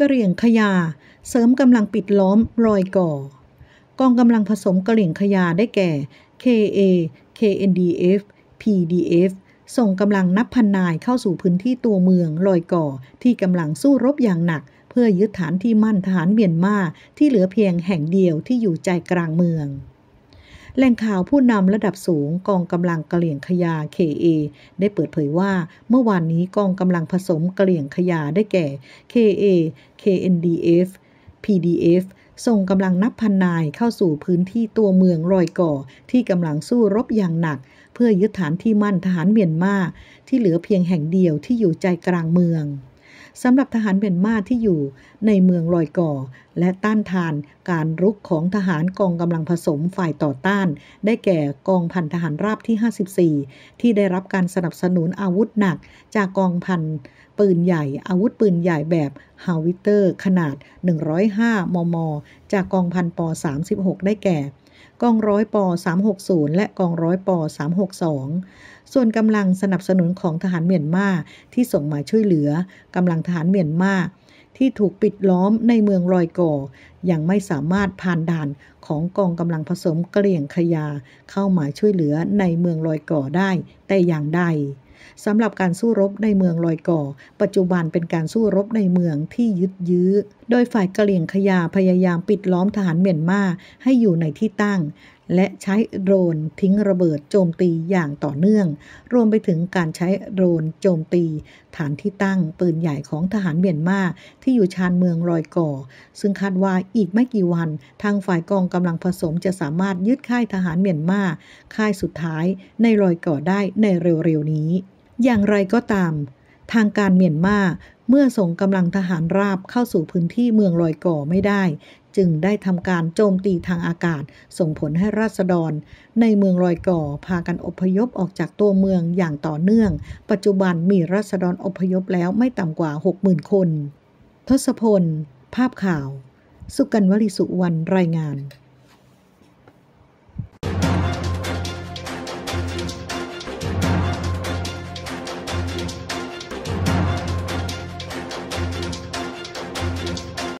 กะเหรี่ยงขยาเสริมกำลังปิดล้อมรอยก่อ กองกำลังผสมกะเหรี่ยงขยาได้แก่ KA KNDF PDF ส่งกำลังนับพันนายเข้าสู่พื้นที่ตัวเมืองลอยก่อ ที่กำลังสู้รบอย่างหนักเพื่อยึดฐานที่มั่นฐานเมียนมาที่เหลือเพียงแห่งเดียวที่อยู่ใจกลางเมืองแหล่งข่าวผู้นำระดับสูงกองกำลังกะเหลี่ยงขยา KA ได้เปิดเผยว่า เมื่อวานนี้กองกำลังผสมกะเหลี่ยงขยาได้แก่ KA KNDF PDF ส่งกำลังนับพันนายเข้าสู่พื้นที่ตัวเมืองรอยก่อ ที่กำลังสู้รบอย่างหนัก เพื่อยึดฐานที่มั่นทหารเมียนมาที่เหลือเพียงแห่งเดียวที่อยู่ใจกลางเมืองสำหรับทหารเมียนมาที่อยู่ ในเมืองลอยก่อและต้านทานการรุกของทหารกองกำลังผสมฝ่ายต่อต้านได้แก่กองพันทหารราบที่ 54 ที่ได้รับการสนับสนุนอาวุธหนักจากกองพันปืนใหญ่อาวุธปืนใหญ่แบบฮาวิเตอร์ ขนาด 105 มม จากกองพันป36 ได้แก่กองร้อยป360และกองร้อยป362ส่วนกำลังสนับสนุนของทหารเมียนมาที่ส่งมาช่วยเหลือกำลังทหารเมียนมาที่ถูกปิดล้อมในเมืองรอยก่อ ยังไม่สามารถผ่านด่านของกองกำลังผสมเกลี่ยงขยา เข้ามาช่วยเหลือในเมืองรอยก่อได้แต่อย่างใดสำหรับการสู้รบในเมืองลอยก่อ ปัจจุบันเป็นการสู้รบในเมืองที่ยึดยื้อ โดยฝ่ายกะเหลี่ยงขยาพยายามปิดล้อมทหารเมียนมาให้อยู่ในที่ตั้งและใช้โดรนทิ้งระเบิดโจมตีอย่างต่อเนื่อง รวมไปถึงการใช้โดรนโจมตี ฐานที่ตั้งปืนใหญ่ของทหารเมียนมาที่อยู่ชานเมืองรอยก่อ ซึ่งคาดว่าอีกไม่กี่วันทางฝ่ายกองกำลังผสมจะสามารถยึดค่ายทหารเมียนมาค่ายสุดท้ายในรอยก่อได้ในเร็วๆนี้ อย่างไรก็ตาม ทางการเมียนมาเมื่อส่งกำลังทหารราบเข้าสู่พื้นที่เมืองลอยก่อไม่ได้จึงได้ทำการโจมตีทางอากาศ ส่งผลให้ราษฎร ในเมืองรอยก่อพากันอพยพออกจากตัวเมืองอย่างต่อเนื่อง ปัจจุบันมีราษฎรอพยพแล้วไม่ต่ำกว่า 60,000 คนทศพล ภาพข่าว สุกันวลิสุวรรณรายงาน